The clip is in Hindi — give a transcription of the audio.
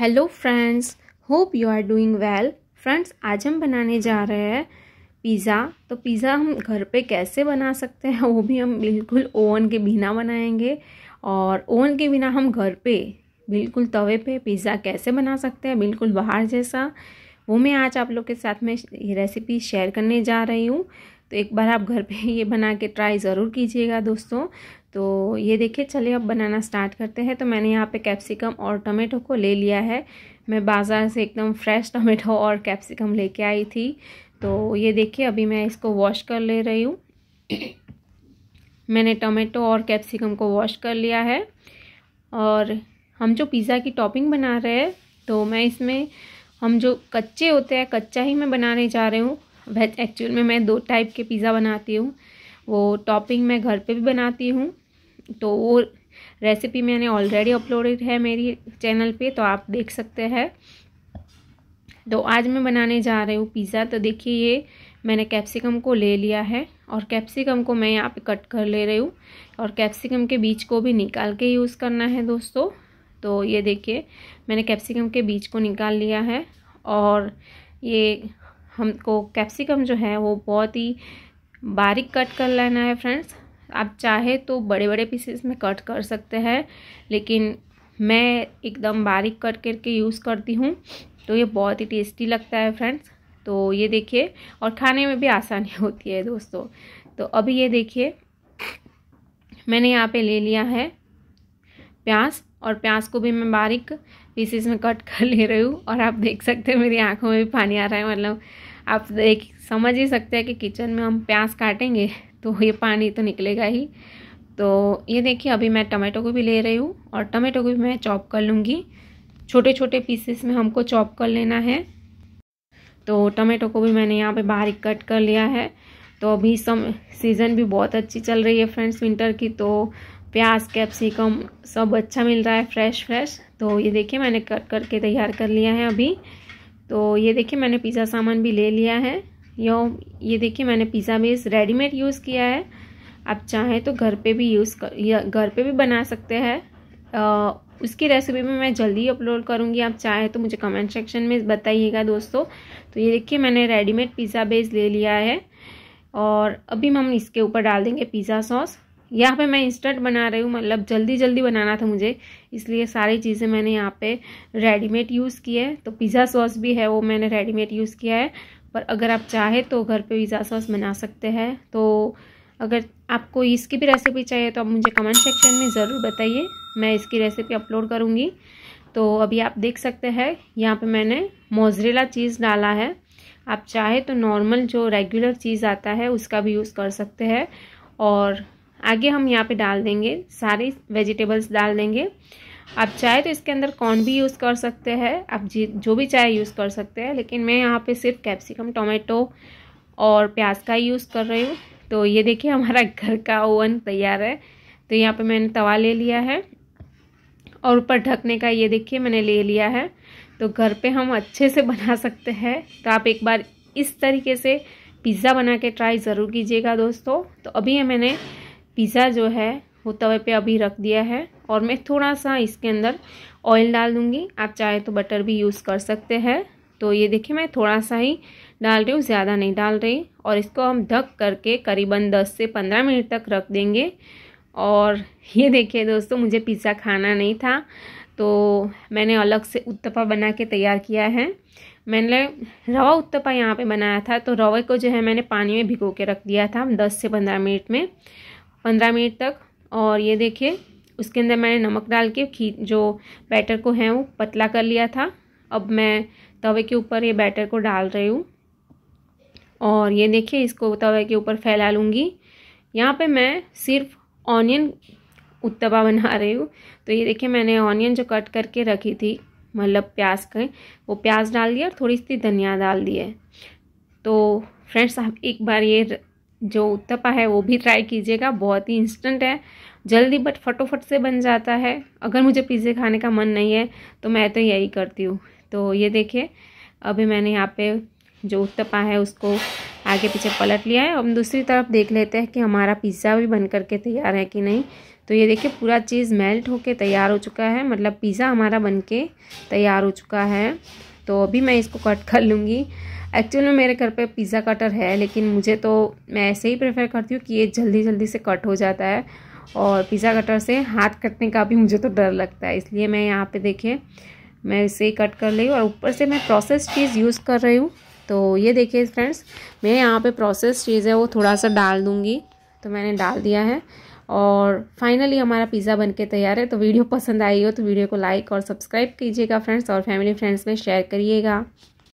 hello friends hope you are doing well friends आज हम बनाने जा रहे हैं पिज़्ज़ा तो पिज़्ज़ा हम घर पे कैसे बना सकते हैं वो भी हम बिल्कुल ओवन के बिना बनाएंगे और ओवन के बिना हम घर पे बिल्कुल तवे पे पिज़्ज़ा कैसे बना सकते हैं बिल्कुल बाहर जैसा वो मैं आज आप लोग के साथ में ये रेसिपी शेयर करने जा रही हूँ तो एक बार आप घर पे ये बना के ट्राई ज़रूर कीजिएगा दोस्तों तो ये देखिए चलिए अब बनाना स्टार्ट करते हैं तो मैंने यहाँ पे कैप्सिकम और टमेटो को ले लिया है मैं बाज़ार से एकदम फ्रेश टमेटो और कैप्सिकम लेके आई थी तो ये देखिए अभी मैं इसको वॉश कर ले रही हूँ मैंने टमेटो और कैप्सिकम को वॉश कर लिया है और हम जो पिज़्ज़ा की टॉपिंग बना रहे हैं तो मैं इसमें हम जो कच्चे होते हैं कच्चा ही मैं बनाने जा रही हूँ वेज एक्चुअल में मैं दो टाइप के पिज़्ज़ा बनाती हूँ वो टॉपिंग मैं घर पे भी बनाती हूँ तो वो रेसिपी मैंने ऑलरेडी अपलोडेड है मेरी चैनल पे तो आप देख सकते हैं तो आज मैं बनाने जा रही हूँ पिज़्ज़ा तो देखिए ये मैंने कैप्सिकम को ले लिया है और कैप्सिकम को मैं यहाँ पे कट कर ले रही हूँ और कैप्सिकम के बीज को भी निकाल के यूज़ करना है दोस्तों तो ये देखिए मैंने कैप्सिकम के बीज को निकाल लिया है और ये हमको कैप्सिकम जो है वो बहुत ही बारीक कट कर लेना है फ्रेंड्स आप चाहे तो बड़े बड़े पीसेस में कट कर सकते हैं लेकिन मैं एकदम बारीक कट करके यूज़ करती हूँ तो ये बहुत ही टेस्टी लगता है फ्रेंड्स तो ये देखिए और खाने में भी आसानी होती है दोस्तों तो अभी ये देखिए मैंने यहाँ पे ले लिया है प्याज और प्याज को भी मैं बारीक पीसेस में कट कर ले रही हूँ और आप देख सकते हैं मेरी आंखों में भी पानी आ रहा है मतलब आप देख समझ ही सकते हैं कि किचन में हम प्याज काटेंगे तो ये पानी तो निकलेगा ही तो ये देखिए अभी मैं टमाटो को भी ले रही हूँ और टमाटो को भी मैं चॉप कर लूँगी छोटे छोटे पीसेस में हमको चॉप कर लेना है तो टमाटो को भी मैंने यहाँ पे बाहर कट कर लिया है तो अभी सम सीज़न भी बहुत अच्छी चल रही है फ्रेंड्स विंटर की तो प्याज कैप्सिकम सब अच्छा मिल रहा है फ्रेश फ्रेश तो ये देखिए मैंने कट करके तैयार कर लिया है अभी तो ये देखिए मैंने पिज़्ज़ा सामान भी ले लिया है यो ये देखिए मैंने पिज़्ज़ा बेस रेडीमेड यूज़ किया है आप चाहें तो घर पे भी यूज़ कर घर पे भी बना सकते हैं उसकी रेसिपी भी मैं जल्दी अपलोड करूँगी आप चाहें तो मुझे कमेंट सेक्शन में बताइएगा दोस्तों तो ये देखिए मैंने रेडीमेड पिज़्ज़ा बेस ले लिया है और अभी हम इसके ऊपर डाल देंगे पिज़्ज़ा सॉस यहाँ पे मैं इंस्टेंट बना रही हूँ मतलब जल्दी जल्दी बनाना था मुझे इसलिए सारी चीज़ें मैंने यहाँ पे रेडीमेड यूज़ की है तो पिज़्ज़ा सॉस भी है वो मैंने रेडीमेड यूज़ किया है पर अगर आप चाहें तो घर पे पिज़्ज़ा सॉस बना सकते हैं तो अगर आपको इसकी भी रेसिपी चाहिए तो आप मुझे कमेंट सेक्शन में ज़रूर बताइए मैं इसकी रेसिपी अपलोड करूँगी तो अभी आप देख सकते हैं यहाँ पर मैंने मोजरेला चीज़ डाला है आप चाहे तो नॉर्मल जो रेगुलर चीज़ आता है उसका भी यूज़ कर सकते हैं और आगे हम यहाँ पे डाल देंगे सारे वेजिटेबल्स डाल देंगे आप चाहे तो इसके अंदर कॉर्न भी यूज़ कर सकते हैं आप जी जो भी चाहे यूज़ कर सकते हैं लेकिन मैं यहाँ पे सिर्फ कैप्सिकम टोमेटो और प्याज का यूज़ कर रही हूँ तो ये देखिए हमारा घर का ओवन तैयार है तो यहाँ पे मैंने तवा ले लिया है और ऊपर ढकने का ये देखिए मैंने ले लिया है तो घर पे हम अच्छे से बना सकते हैं तो आप एक बार इस तरीके से पिज़्ज़ा बना के ट्राई ज़रूर कीजिएगा दोस्तों तो अभी मैंने पिज़्ज़ा जो है वो तवे पे अभी रख दिया है और मैं थोड़ा सा इसके अंदर ऑयल डाल दूँगी आप चाहे तो बटर भी यूज़ कर सकते हैं तो ये देखिए मैं थोड़ा सा ही डाल रही हूँ ज़्यादा नहीं डाल रही और इसको हम ढक करके करीबन 10 से 15 मिनट तक रख देंगे और ये देखिए दोस्तों मुझे पिज़्ज़ा खाना नहीं था तो मैंने अलग से उत्तपा बना के तैयार किया है मैंने रवा उत्तपा यहाँ पे बनाया था तो रवे को जो है मैंने पानी में भिगो के रख दिया था 10 से 15 मिनट में पंद्रह मिनट तक और ये देखिए उसके अंदर मैंने नमक डाल के खी जो बैटर को है वो पतला कर लिया था अब मैं तवे के ऊपर ये बैटर को डाल रही हूँ और ये देखिए इसको तवे के ऊपर फैला लूँगी यहाँ पे मैं सिर्फ ऑनियन उत्तपा बना रही हूँ तो ये देखिए मैंने ऑनियन जो कट करके रखी थी मतलब प्याज के वो प्याज डाल दिया और थोड़ी सी धनिया डाल दी है तो फ्रेंड्स आप एक बार ये जो उत्तपा है वो भी ट्राई कीजिएगा बहुत ही इंस्टेंट है जल्दी बट फटोफट से बन जाता है अगर मुझे पिज़्ज़े खाने का मन नहीं है तो मैं तो यही करती हूँ तो ये देखिए अभी मैंने यहाँ पे जो उत्तपा है उसको आगे पीछे पलट लिया है हम दूसरी तरफ देख लेते हैं कि हमारा पिज़्ज़ा भी बन करके तैयार है कि नहीं तो ये देखिए पूरा चीज़ मेल्ट होके तैयार हो चुका है मतलब पिज़्ज़ा हमारा बन के तैयार हो चुका है तो अभी मैं इसको कट कर लूँगी एक्चुअल में मेरे घर पे पिज़्ज़ा कटर है लेकिन मुझे तो मैं ऐसे ही प्रेफर करती हूँ कि ये जल्दी जल्दी से कट हो जाता है और पिज़्ज़ा कटर से हाथ कटने का भी मुझे तो डर लगता है इसलिए मैं यहाँ पे देखिए मैं इसे कट कर रही हूँ और ऊपर से मैं प्रोसेस चीज़ यूज़ कर रही हूँ तो ये देखिए फ्रेंड्स मैं यहाँ पर प्रोसेस चीज़ है वो थोड़ा सा डाल दूँगी तो मैंने डाल दिया है और फाइनली हमारा पिज़्ज़ा बनके तैयार है तो वीडियो पसंद आई हो तो वीडियो को लाइक और सब्सक्राइब कीजिएगा फ्रेंड्स और फैमिली फ्रेंड्स में शेयर करिएगा